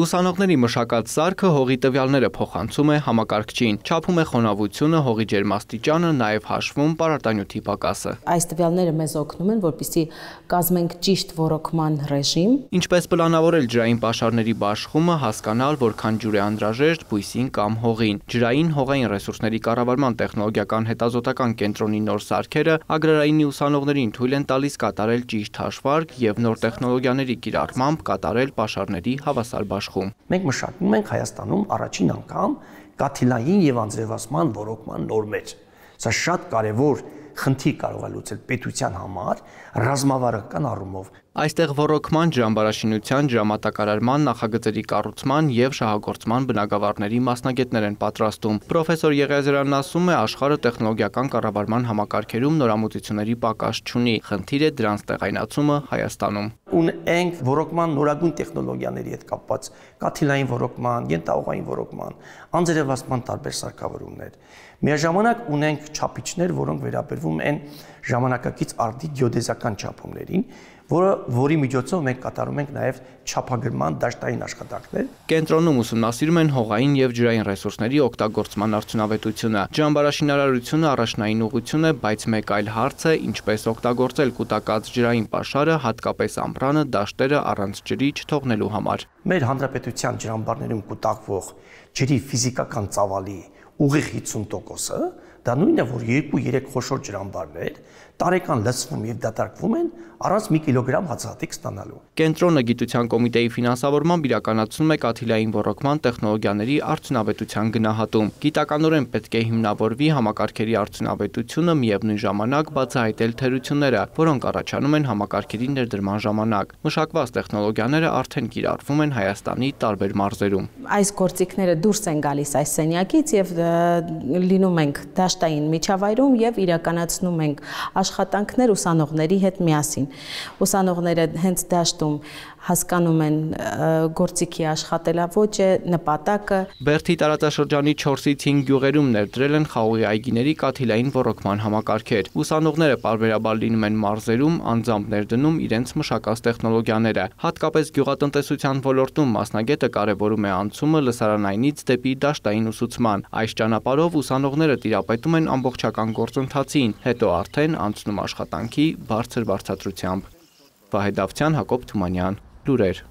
Ուսանողների մշակած սարքը հողի տվյալները փոխանցում է համակարգչին, չափում է խոնավությունը, հողի ջերմաստիճանը, նաև հաշվում պարարտանյութի պակասը։ Այս տվյալները մեզ օգնում են, որպիսի կազմենք ճիշտ ռոռոկման ռեժիմ։ Ինչպես պլանավորել ջրային պաշարների բաշխումը, հասկանալ, որքան ջուր է անհրաժեշտ բույսին կամ հողին։ Ջրային հողային ռեսուրսների կառավարման տեխնոլոգիական հետազոտական կենտրոնի նոր սարքերը ագրարայինի ուսանողներին թույլ են տալիս կատարել ճիշտ հաշվարկ եւ նոր տեխնոլոգիաների կիրառմամբ կատարել պաշարների հավասար բաշխում աշխում։ Մենք մշակում ենք Հայաստանում առաջին անգամ կաթիլային եւ անձրևացման ռոռոկման նորմեր։ Սա շատ կարեւոր խնդիր կարող է լուծել պետության համար ռազմավարական առումով։ Այստեղ ռոռոկման ջամբարաշինության ժամատակարարման նախագծերի կառուցման եւ շահագործման բնակավարների մասնագետներ են պատրաստում։ Պրոֆեսոր Եղիազարյանն ասում է, աշխարհը տեխնոլոգիական կառավարման համակարգերում նորամուծությունների պակաս չունի։ Խնդիրը դրանց տեղայնացումը Հայաստանում ունենք ռոռոկման նորագույն տեխնոլոգիաների հետ կապված, կաթիլային ռոռոկման, յենտաուղային ռոռոկման, անձերևացման տարբեր սարքավորումներ։ Միաժամանակ ունենք չափիչներ, որոնք վերաբերվում են ժամանակակից արդի գեոդեզական չափումներին, որը որի միջոցով մենք կատարում ենք նաև չափագրման դաշտային աշխատանքներ։ Կենտրոնում ուսումնասիրում են հողային եւ ջրային ռեսուրսների օգտագործման արդյունավետությունը։ Ջանբարաշինարարությունը առաջնային ուղղություն է, բայց մեկ այլ հարց է, ինչպես օգտագործել կൂട്ടակած ջրային պաշարը, հատկապես ամբրանը, դաշտերը առանց ջրի չթողնելու համար։ Մեր հանրապետության ջրամբարներում կൂട്ടակվող ջրի ֆիզիկական ծավալի ուղիղ 50%-ը Դա նույնն է, որ 2-3 խոշոր ջրամբարներ տարեկան լցվում եւ դատարկվում են առանց 1 կիլոգրամ հացահատիկ ստանալու։ Կենտրոնը գիտության կոմիտեի ֆինանսավորմամբ իրականացնում է կաթիլային ռոռոկման տեխնոլոգիաների արդյունավետության գնահատում։ Գիտականորեն պետք է հիմնավորվի համակարգերի արդյունավետությունը միևնույն ժամանակ բացահայտել թերությունները, որոնք առաջանում են համակարգերի ներդրման ժամանակ։ Մշակված տեխնոլոգիաները արդեն կիրառվում են Հայաստանի տարբեր մարզերում։ Այս գործիքները դուրս են գալիս այս սենյակից եւ լինում ենք դա դաշտային միջավայրում եւ իրականացնում ենք աշխատանքներ ուսանողների հետ միասին։ Ուսանողները հենց դաշտում հասկանում են գործիքի աշխատելավոճը, նպատակը։ Բերդի տարածաշրջանի 4-ից 5 գյուղերում ներդրել են խաղողի այգիների կաթիլային ռոռոկման համակարգեր։ Ուսանողները բարբերաբար լինում են մարզերում, անձամբ ներդնում իրենց մշակած տեխնոլոգիաները։ Հատկապես գյուղատնտեսության ոլորտում մասնագետը կարևորում է անցումը լսարանայինից դեպի դաշտային ուսուցման։ Այս ճանապարհով ուսանողները տիրապետ աջակետում են ամբողջական գործընթացին, հետո արդեն անցնում աշխատանքի բարձր բարձրացությամբ։ Վահե Դավթյան, Հակոբ Թումանյան, լուրեր։